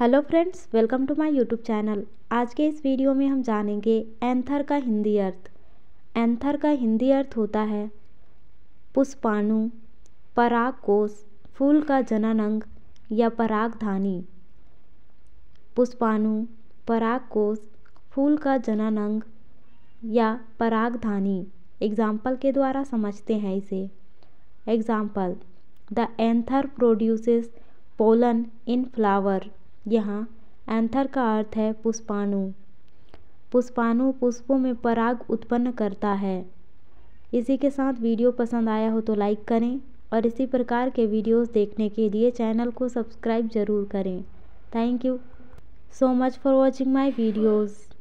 hello friends welcome to my YouTube channel आज के इस वीडियो में हम जानेंगे एंथर का हिंदी अर्थ एंथर का हिंदी अर्थ होता है पुष्पाणु पराग परागकोश फूल का जनन अंग या परागधानी पुष्पाणु पराग परागकोश फूल का जनन अंग या परागधानी एग्जाम्पल के द्वारा समझते हैं इसे example the anther produces pollen in flower यहाँ एंथर का अर्थ है पुष्पाणु पुष्पाणु पुष्पों में पराग उत्पन्न करता है इसी के साथ वीडियो पसंद आया हो तो लाइक करें और इसी प्रकार के वीडियोस देखने के लिए चैनल को सब्सक्राइब ज़रूर करें thank you so much for watching my videos